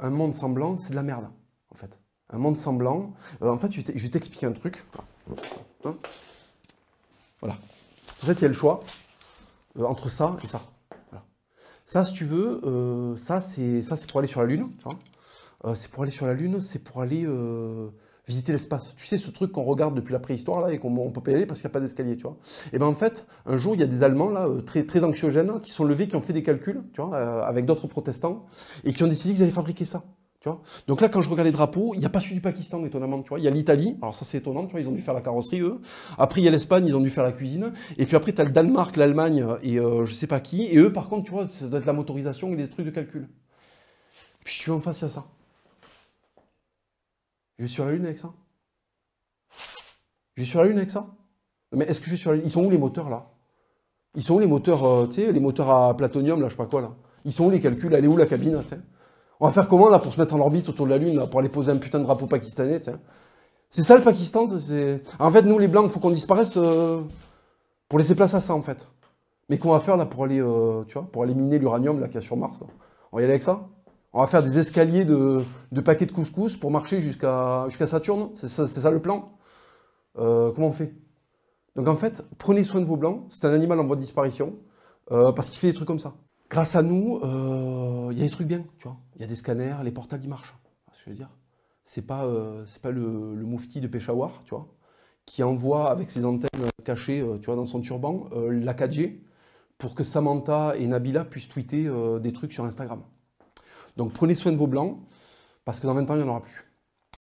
un monde semblant, c'est de la merde, en fait. Un monde semblant. Euh, en fait, je vais t'expliquer un truc. Hein voilà. En fait, il y a le choix euh, entre ça et ça. Ça, si tu veux, ça, c'est pour aller sur la Lune. c'est pour aller sur la Lune, c'est pour aller visiter l'espace. Tu sais, ce truc qu'on regarde depuis la préhistoire là et qu'on ne peut pas y aller parce qu'il n'y a pas d'escalier, tu vois. Et ben en fait, un jour, il y a des Allemands là, euh, très, très anxiogènes, hein, qui sont levés, qui ont fait des calculs, tu vois, euh, avec d'autres protestants, et qui ont décidé qu'ils allaient fabriquer ça. Tu vois Donc là, quand je regarde les drapeaux, il n'y a pas celui du Pakistan, étonnamment, tu vois. Il y a l'Italie, alors ça c'est étonnant, tu vois, ils ont dû faire la carrosserie, eux. Après, il y a l'Espagne, ils ont dû faire la cuisine. Et puis après, tu as le Danemark, l'Allemagne euh, et je sais pas qui. Et eux, par contre, tu vois, ça doit être la motorisation et des trucs de calcul. puis tu suis en face à ça. Je vais sur la Lune avec ça Je vais sur la Lune avec ça Mais est-ce que je vais sur la Lune Ils sont où les moteurs là Ils sont où les moteurs, euh, tu sais, les moteurs à platonium, là, je sais pas quoi, là Ils sont où les calculs Elle est où la cabine, On va faire comment là pour se mettre en orbite autour de la Lune, pour aller poser un putain de drapeau pakistanais, tu C'est ça le Pakistan c'est... En fait, nous les Blancs, il faut qu'on disparaisse euh, pour laisser place à ça, en fait. Mais qu'on va faire là pour aller, euh, tu vois, pour aller miner l'uranium là qu'il y a sur Mars On va y aller avec ça on va faire des escaliers de, paquets de couscous pour marcher jusqu'à Saturne. C'est ça, le plan euh, Comment on fait Donc en fait, prenez soin de vos blancs. C'est un animal en voie de disparition euh, parce qu'il fait des trucs comme ça. Grâce à nous, euh, il y a des trucs bien, tu vois. Il y a des scanners, les portables ils marchent. Ce je veux dire, c'est pas pas le, moufti de Peshawar, tu vois, qui envoie avec ses antennes cachées, tu vois, dans son turban, la 4G pour que Samantha et Nabila puissent tweeter des trucs sur Instagram. Donc prenez soin de vos blancs, parce que dans 20 ans, il n'y en aura plus.